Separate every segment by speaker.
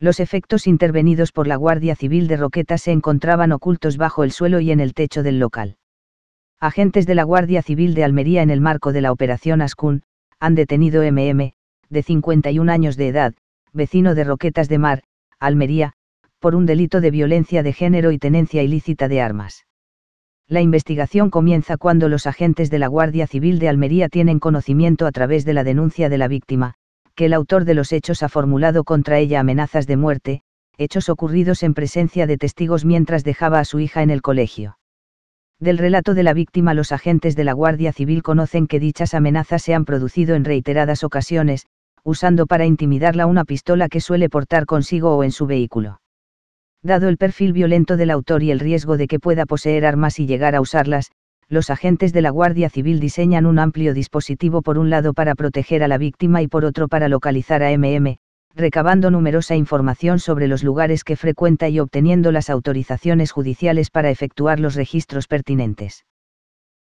Speaker 1: Los efectos intervenidos por la Guardia Civil de Roquetas se encontraban ocultos bajo el suelo y en el techo del local. Agentes de la Guardia Civil de Almería en el marco de la Operación Ascun, han detenido MM, de 51 años de edad, vecino de Roquetas de Mar, Almería, por un delito de violencia de género y tenencia ilícita de armas. La investigación comienza cuando los agentes de la Guardia Civil de Almería tienen conocimiento a través de la denuncia de la víctima, que el autor de los hechos ha formulado contra ella amenazas de muerte, hechos ocurridos en presencia de testigos mientras dejaba a su hija en el colegio. Del relato de la víctima los agentes de la Guardia Civil conocen que dichas amenazas se han producido en reiteradas ocasiones, usando para intimidarla una pistola que suele portar consigo o en su vehículo. Dado el perfil violento del autor y el riesgo de que pueda poseer armas y llegar a usarlas, los agentes de la Guardia Civil diseñan un amplio dispositivo por un lado para proteger a la víctima y por otro para localizar a MM, recabando numerosa información sobre los lugares que frecuenta y obteniendo las autorizaciones judiciales para efectuar los registros pertinentes.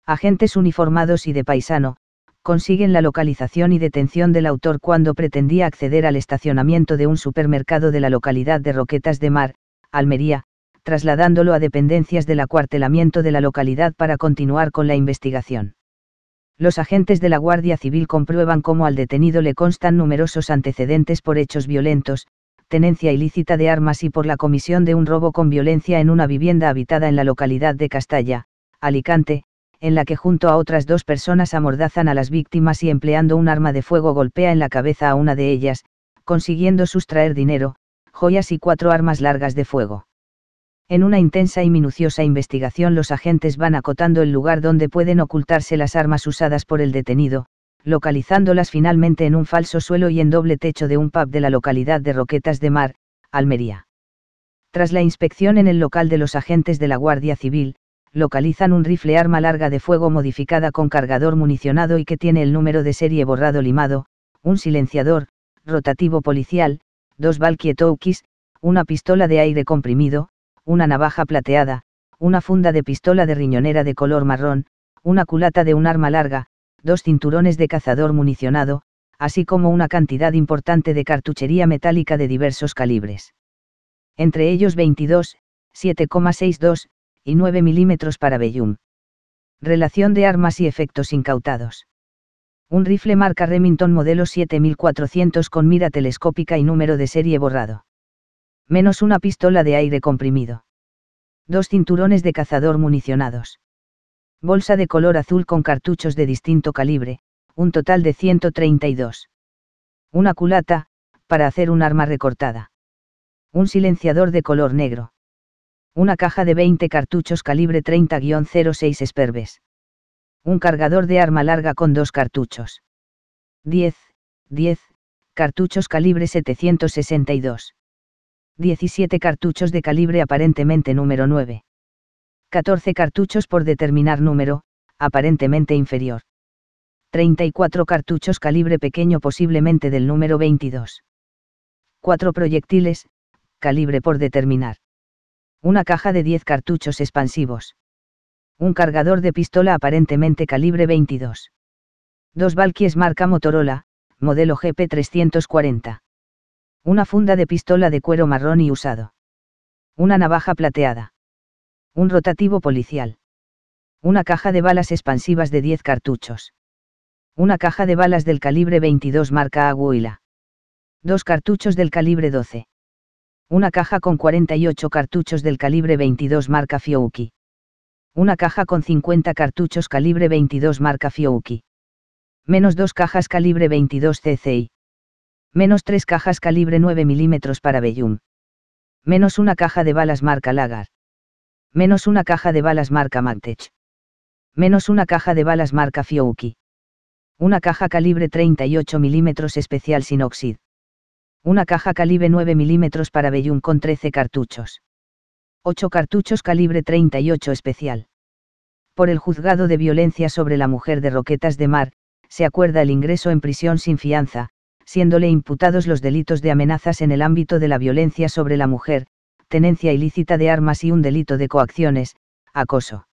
Speaker 1: Agentes uniformados y de paisano, consiguen la localización y detención del autor cuando pretendía acceder al estacionamiento de un supermercado de la localidad de Roquetas de Mar, Almería, trasladándolo a dependencias del acuartelamiento de la localidad para continuar con la investigación. Los agentes de la Guardia Civil comprueban cómo al detenido le constan numerosos antecedentes por hechos violentos, tenencia ilícita de armas y por la comisión de un robo con violencia en una vivienda habitada en la localidad de Castalla, Alicante, en la que junto a otras dos personas amordazan a las víctimas y empleando un arma de fuego golpea en la cabeza a una de ellas, consiguiendo sustraer dinero, joyas y cuatro armas largas de fuego. En una intensa y minuciosa investigación los agentes van acotando el lugar donde pueden ocultarse las armas usadas por el detenido, localizándolas finalmente en un falso suelo y en doble techo de un pub de la localidad de Roquetas de Mar, Almería. Tras la inspección en el local de los agentes de la Guardia Civil, localizan un rifle arma larga de fuego modificada con cargador municionado y que tiene el número de serie borrado limado, un silenciador, rotativo policial, dos Valkyrie una pistola de aire comprimido, una navaja plateada, una funda de pistola de riñonera de color marrón, una culata de un arma larga, dos cinturones de cazador municionado, así como una cantidad importante de cartuchería metálica de diversos calibres. Entre ellos 22, 7,62 y 9 milímetros para Bellum. Relación de armas y efectos incautados. Un rifle marca Remington modelo 7400 con mira telescópica y número de serie borrado menos una pistola de aire comprimido. Dos cinturones de cazador municionados. Bolsa de color azul con cartuchos de distinto calibre, un total de 132. Una culata, para hacer un arma recortada. Un silenciador de color negro. Una caja de 20 cartuchos calibre 30-06 esperbes. Un cargador de arma larga con dos cartuchos. 10, 10, cartuchos calibre 762 17 cartuchos de calibre aparentemente número 9. 14 cartuchos por determinar número, aparentemente inferior. 34 cartuchos calibre pequeño posiblemente del número 22. 4 proyectiles, calibre por determinar. Una caja de 10 cartuchos expansivos. Un cargador de pistola aparentemente calibre 22. Dos Valkyries marca Motorola, modelo GP340. Una funda de pistola de cuero marrón y usado. Una navaja plateada. Un rotativo policial. Una caja de balas expansivas de 10 cartuchos. Una caja de balas del calibre 22 marca Aguila. Dos cartuchos del calibre 12. Una caja con 48 cartuchos del calibre 22 marca Fiouki. Una caja con 50 cartuchos calibre 22 marca Fiouki. Menos dos cajas calibre 22 CCI Menos tres cajas calibre 9 milímetros para Bellum. Menos una caja de balas marca Lagar. Menos una caja de balas marca Magtech. Menos una caja de balas marca Fiouki. Una caja calibre 38 milímetros especial sin óxido. Una caja calibre 9 milímetros para Bellum con 13 cartuchos. 8 cartuchos calibre 38 especial por el juzgado de violencia sobre la mujer de Roquetas de Mar, se acuerda el ingreso en prisión sin fianza, siéndole imputados los delitos de amenazas en el ámbito de la violencia sobre la mujer, tenencia ilícita de armas y un delito de coacciones, acoso.